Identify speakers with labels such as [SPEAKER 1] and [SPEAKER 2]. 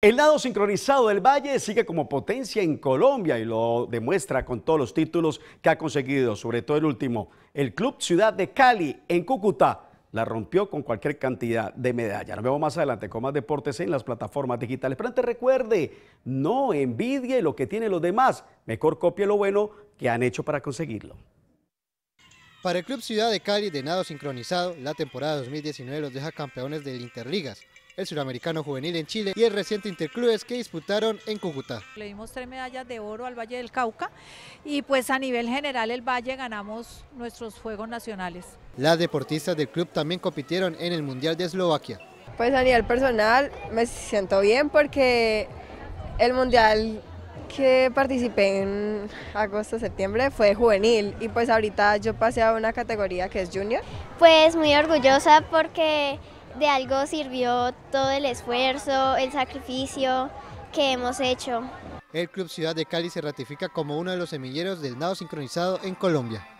[SPEAKER 1] El lado sincronizado del Valle sigue como potencia en Colombia y lo demuestra con todos los títulos que ha conseguido, sobre todo el último. El Club Ciudad de Cali en Cúcuta la rompió con cualquier cantidad de medalla Nos vemos más adelante con más deportes en las plataformas digitales. Pero antes recuerde, no envidie lo que tienen los demás, mejor copie lo bueno que han hecho para conseguirlo.
[SPEAKER 2] Para el Club Ciudad de Cali de nado sincronizado, la temporada 2019 los deja campeones del Interligas, el Suramericano Juvenil en Chile y el reciente Interclubes que disputaron en Cúcuta.
[SPEAKER 3] Le dimos tres medallas de oro al Valle del Cauca y pues a nivel general el Valle ganamos nuestros Juegos Nacionales.
[SPEAKER 2] Las deportistas del club también compitieron en el Mundial de Eslovaquia.
[SPEAKER 4] Pues a nivel personal me siento bien porque el Mundial que participé en agosto, septiembre fue juvenil y pues ahorita yo pasé a una categoría que es junior. Pues muy
[SPEAKER 5] orgullosa porque de algo sirvió todo el esfuerzo, el sacrificio que hemos hecho.
[SPEAKER 2] El Club Ciudad de Cali se ratifica como uno de los semilleros del
[SPEAKER 1] nado sincronizado en Colombia.